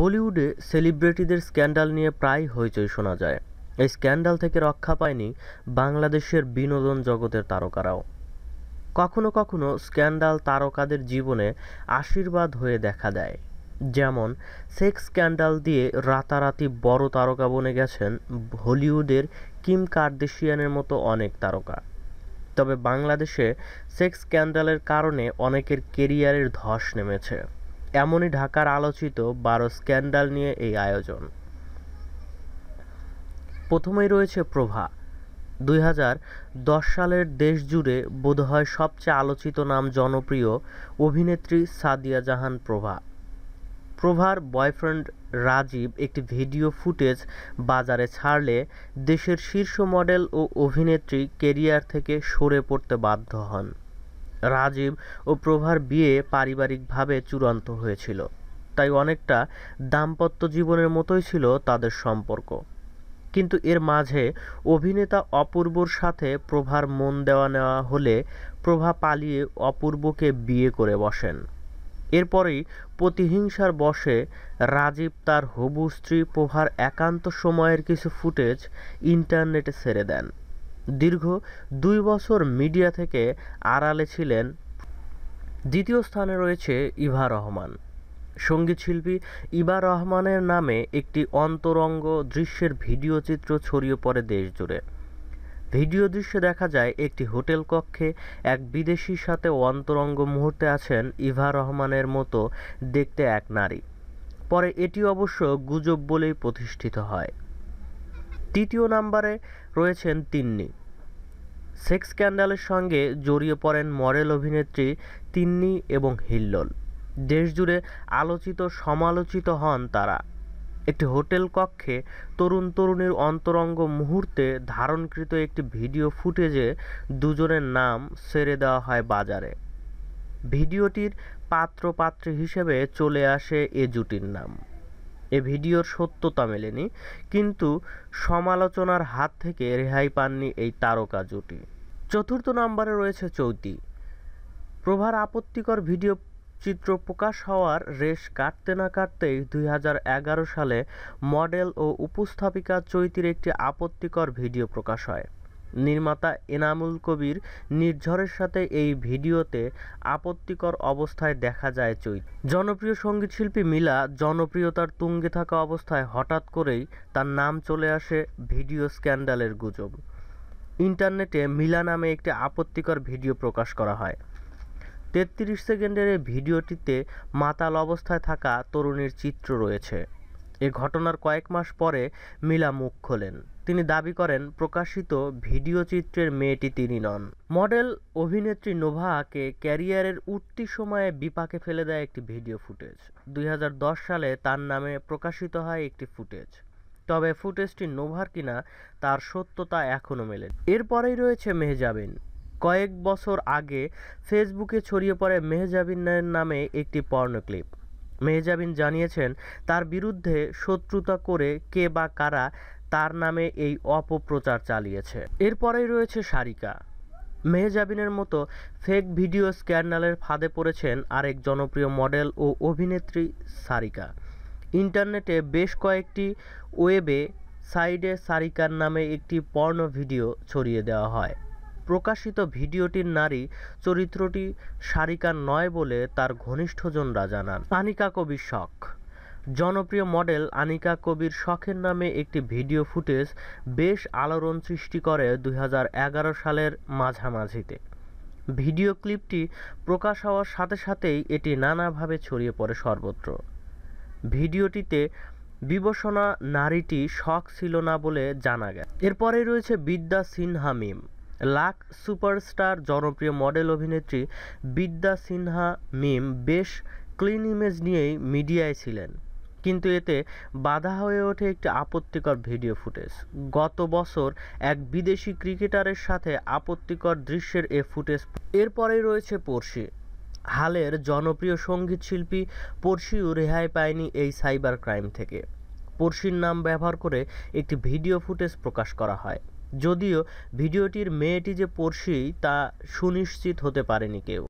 বলিউডে সেলিব্রিটিদের স্ক্যান্ডাল নিয়ে প্রায় হইচই শোনা যায় এই স্ক্যান্ডাল থেকে রক্ষা পায়নি বাংলাদেশের বিনোদন জগতের তারকারাও কখনো কখনো স্ক্যান্ডাল তারকাদের জীবনে আশীর্বাদ হয়ে দেখা দেয় যেমন সেক্স স্ক্যান্ডাল দিয়ে রাতারাতি বড় তারকা বনে গেছেন হলিউডের কিম কার্দেশিয়ানের মতো অনেক তারকা তবে বাংলাদেশে সেক্স স্ক্যান্ডালের কারণে অনেকের কেরিয়ারের ধস নেমেছে এমনই ঢাকার আলোচিত বারো স্ক্যান্ডাল নিয়ে এই আয়োজন প্রথমেই রয়েছে প্রভা দুই হাজার দশ সালের দেশ জুড়ে বোধহয় সবচেয়ে আলোচিত নাম জনপ্রিয় অভিনেত্রী সাদিয়া জাহান প্রভা প্রভার বয়ফ্রেন্ড রাজীব একটি ভিডিও ফুটেজ বাজারে ছাড়লে দেশের শীর্ষ মডেল ও অভিনেত্রী কেরিয়ার থেকে সরে পড়তে বাধ্য হন রাজীব ও প্রভার বিয়ে পারিবারিকভাবে চূড়ান্ত হয়েছিল তাই অনেকটা দাম্পত্য জীবনের মতোই ছিল তাদের সম্পর্ক কিন্তু এর মাঝে অভিনেতা অপূর্বর সাথে প্রভার মন দেওয়া নেওয়া হলে প্রভা পালিয়ে অপূর্বকে বিয়ে করে বসেন এরপরেই প্রতিহিংসার বশে রাজীব তার হবু স্ত্রী প্রভার একান্ত সময়ের কিছু ফুটেজ ইন্টারনেটে ছেড়ে দেন দীর্ঘ দুই বছর মিডিয়া থেকে আড়ালে ছিলেন দ্বিতীয় স্থানে রয়েছে ইভা রহমান সঙ্গীতশিল্পী ইবা রহমানের নামে একটি অন্তরঙ্গ দৃশ্যের ভিডিও চিত্র ছড়িয়ে পড়ে দেশজুড়ে ভিডিও দৃশ্যে দেখা যায় একটি হোটেল কক্ষে এক বিদেশির সাথে অন্তরঙ্গ মুহূর্তে আছেন ইভা রহমানের মতো দেখতে এক নারী পরে এটি অবশ্য গুজব বলেই প্রতিষ্ঠিত হয় তৃতীয় নাম্বারে রয়েছেন তিন্নি সেক্স স্ক্যান্ডালের সঙ্গে জড়িয়ে পড়েন মডেল অভিনেত্রী তিন্নি এবং হিল্লোল দেশজুড়ে আলোচিত সমালোচিত হন তারা একটি হোটেল কক্ষে তরুণ তরুণীর অন্তরঙ্গ মুহূর্তে ধারণকৃত একটি ভিডিও ফুটেজে দুজনের নাম সেরে দেওয়া হয় বাজারে ভিডিওটির পাত্র পাত্রী হিসেবে চলে আসে এ জুটির নাম এ ভিডিওর সত্যতা মেলেনি কিন্তু সমালোচনার হাত থেকে রেহাই পাননি এই তারকা জুটি চতুর্থ নম্বরে রয়েছে চৌতি প্রভার আপত্তিকর ভিডিও চিত্র প্রকাশ হওয়ার রেশ কাটতে না কাটতেই দুই সালে মডেল ও উপস্থাপিকা চৈতির একটি আপত্তিকর ভিডিও প্রকাশ হয় নির্মাতা এনামুল কবির নির্ঝরের সাথে এই ভিডিওতে আপত্তিকর অবস্থায় দেখা যায় চৈত জনপ্রিয় সঙ্গীত শিল্পী মিলা জনপ্রিয়তার তুঙ্গে থাকা অবস্থায় হঠাৎ করেই তার নাম চলে আসে ভিডিও স্ক্যান্ডালের গুজব ইন্টারনেটে মিলা নামে একটি আপত্তিকর ভিডিও প্রকাশ করা হয় তেত্রিশ সেকেন্ডের এই ভিডিওটিতে মাতাল অবস্থায় থাকা তরুণীর চিত্র রয়েছে এ ঘটনার কয়েক মাস পরে মিলা মুখ খোলেন তিনি দাবি করেন প্রকাশিত ভিডিও চিত্রের মেয়েটি তিনি নন মডেল অভিনেত্রী নোভাকে ক্যারিয়ারের উঠতি সময়ে বিপাকে ফেলে দেয় একটি ভিডিও ফুটেজ দুই সালে তার নামে প্রকাশিত হয় একটি ফুটেজ তবে ফুটেজটি নোভার কিনা তার সত্যতা এখনও মেলে এরপরেই রয়েছে মেহজাবিন কয়েক বছর আগে ফেসবুকে ছড়িয়ে পড়ে মেহজাবিনের নামে একটি পর্নো ক্লিপ মেহজাবিন জানিয়েছেন তার বিরুদ্ধে শত্রুতা করে কে বা কারা তার নামে এই অপপ্রচার চালিয়েছে এরপরেই রয়েছে সারিকা মেহজাবিনের মতো ফেক ভিডিও স্ক্যান্ডালের ফাঁদে পড়েছেন আরেক জনপ্রিয় মডেল ও অভিনেত্রী সারিকা ইন্টারনেটে বেশ কয়েকটি ওয়েবে সাইডে সারিকার নামে একটি পর্ণ ভিডিও ছড়িয়ে দেওয়া হয় প্রকাশিত ভিডিওটির নারী চরিত্রটি সারিকা নয় বলে তার ঘনিষ্ঠজনরা জানান আনিকা কবির শখ জনপ্রিয় মডেল আনিকা কবির শখের নামে একটি ভিডিও ফুটেজ বেশ আলোড়ন সৃষ্টি করে দুই সালের মাঝামাঝিতে ভিডিও ক্লিপটি প্রকাশ হওয়ার সাথে সাথেই এটি নানাভাবে ছড়িয়ে পড়ে সর্বত্র ভিডিওটিতে বিবসনা নারীটি শখ ছিল না বলে জানা গেছে এরপরে রয়েছে বিদ্যা সিনহা মিম লাক সুপারস্টার জনপ্রিয় মডেল অভিনেত্রী বিদ্যা সিনহা মিম বেশ ক্লিন ইমেজ নিয়েই মিডিয়ায় ছিলেন কিন্তু এতে বাধা হয়ে ওঠে একটি আপত্তিকর ভিডিও ফুটেজ গত বছর এক বিদেশি ক্রিকেটারের সাথে আপত্তিকর দৃশ্যের এ ফুটেজ এরপরেই রয়েছে পড়শি হালের জনপ্রিয় সঙ্গীত শিল্পী পড়শিও রেহাই পায়নি এই সাইবার ক্রাইম থেকে পড়শির নাম ব্যবহার করে একটি ভিডিও ফুটেজ প্রকাশ করা হয় যদিও ভিডিওটির মেয়েটি যে পড়শি তা সুনিশ্চিত হতে পারেনি কেউ